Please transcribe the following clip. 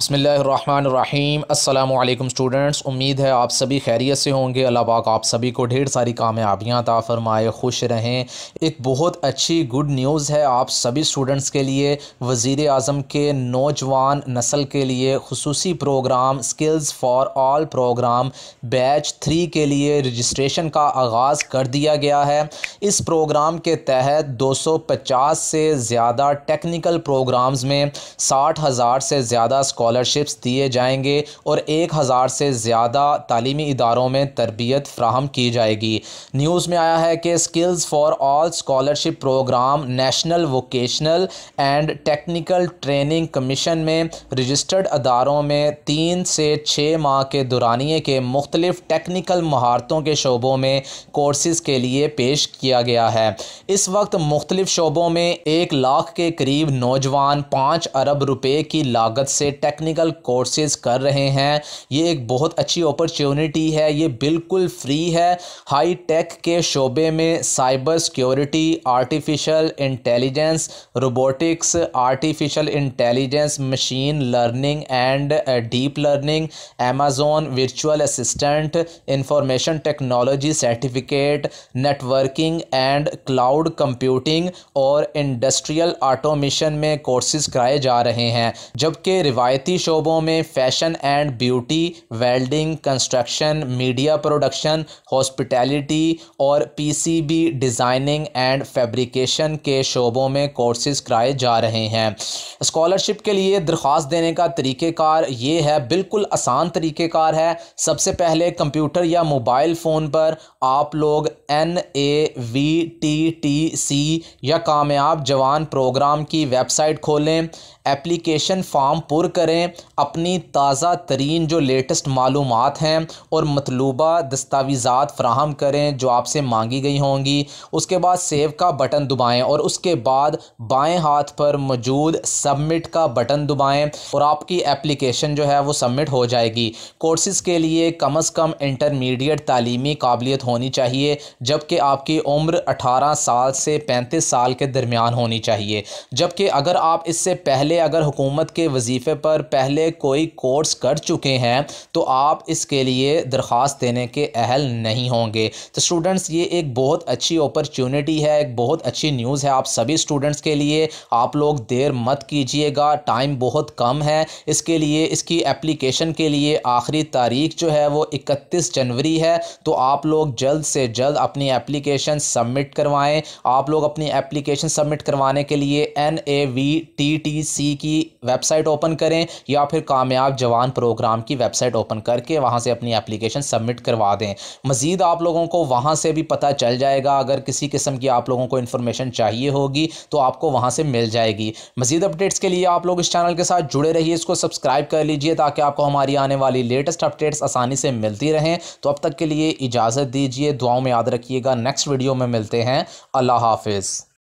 बसमीम अल्लाम स्टूडेंट्स उम्मीद है आप सभी खैरियत से होंगे अल्लाह पाक आप सभी को ढेर सारी कामयाबियाँ ता फरमाए खुश रहें एक बहुत अच्छी गुड न्यूज़ है आप सभी स्टूडेंट्स के लिए वज़ी अजम के नौजवान नस्ल के लिए खसूस programme skills for all programme batch three के लिए रजिस्ट्रेशन का आगाज़ कर दिया गया है इस प्रोग्राम के तहत दो सौ पचास से ज़्यादा टेक्निकल प्रोग्राम्स में साठ हज़ार से ज़्यादा स्कॉ स्कॉलरशिप्स दिए जाएंगे और एक हज़ार से ज़्यादा तलीमी इदारों में तरबियत फ्राहम की जाएगी न्यूज़ में आया है कि skills for all scholarship programme national vocational and technical training commission में रजिस्टर्ड अदारों में तीन से छः माह के दुरानिए के मुख्तलिफ टेक्निकल महारतों के शोबों में कोर्सेज़ के लिए पेश किया गया है इस वक्त मुख्तलिफ शोबों में एक लाख के करीब नौजवान पाँच अरब रुपये की लागत से टेक टेक्निकल कोर्सेज कर रहे हैं ये एक बहुत अच्छी अपॉर्चुनिटी है ये बिल्कुल फ्री है हाई टेक के शोबे में cyber security artificial intelligence robotics artificial intelligence machine learning and deep learning Amazon virtual assistant information technology certificate networking and cloud computing और इंडस्ट्रियल ऑटोमेशन में कोर्सेज कराए जा रहे हैं जबकि रिवायती किफ़ायती शोबों में fashion and beauty welding construction media production hospitality और पीसीबी डिज़ाइनिंग एंड फैब्रिकेशन के शोबों में कोर्सेज कराए जा रहे हैं स्कॉलरशिप के लिए दरख्वास्त देने का तरीक़ेकार ये है बिल्कुल आसान तरीक़ेकार है सबसे पहले कंप्यूटर या मोबाइल फ़ोन पर आप लोग N A V T T C या कामयाब जवान प्रोग्राम की वेबसाइट खोलें एप्लीकेशन फॉर्म पुर करें अपनी ताज़ा तरीन जो लेटेस्ट मालूम हैं और मतलूबा दस्तावीज़ा फ्राहम करें जो आपसे मांगी गई होंगी उसके बाद सेव का बटन दबाएँ और उसके बाद बाएँ हाथ पर मौजूद सबमिट का बटन दबाएं और आपकी एप्लीकेशन जो है वो सबमिट हो जाएगी कोर्सेज़ के लिए कम अज़ कम इंटरमीडिएट तलीमी काबिलियत होनी चाहिए जबकि आपकी उम्र अठारह साल से पैंतीस साल के दरमियान होनी चाहिए जबकि अगर आप इससे पहले अगर हुकूमत के वजीफ़े पर पहले कोई कोर्स कर चुके हैं तो आप इसके लिए दरख्वास्त देने के अहल नहीं होंगे तो स्टूडेंट्स ये एक बहुत अच्छी अपॉर्चुनिटी है एक बहुत अच्छी न्यूज़ है आप सभी स्टूडेंट्स के लिए आप लोग देर मत की कीजिएगा टाइम बहुत कम है इसके लिए इसकी एप्लीकेशन के लिए आखिरी तारीख जो है वो इकतीस जनवरी है तो आप लोग जल्द से जल्द अपनी एप्लीकेशन सबमिट करवाएं आप लोग अपनी एप्लीकेशन सबमिट करवाने के लिए N A V T T C की वेबसाइट ओपन करें या फिर कामयाब जवान प्रोग्राम की वेबसाइट ओपन करके वहाँ से अपनी एप्लीकेशन सबमिट करवा दें मज़ीद आप लोगों को वहाँ से भी पता चल जाएगा अगर किसी किस्म की आप लोगों को इन्फॉर्मेशन चाहिए होगी तो आपको वहाँ से मिल जाएगी मज़ीद अपडेट अपडेट्स के लिए आप लोग इस चैनल के साथ जुड़े रहिए इसको सब्सक्राइब कर लीजिए ताकि आपको हमारी आने वाली लेटेस्ट अपडेट्स आसानी से मिलती रहें तो अब तक के लिए इजाज़त दीजिए दुआओं में याद रखिएगा नेक्स्ट वीडियो में मिलते हैं अल्लाह हाफिज़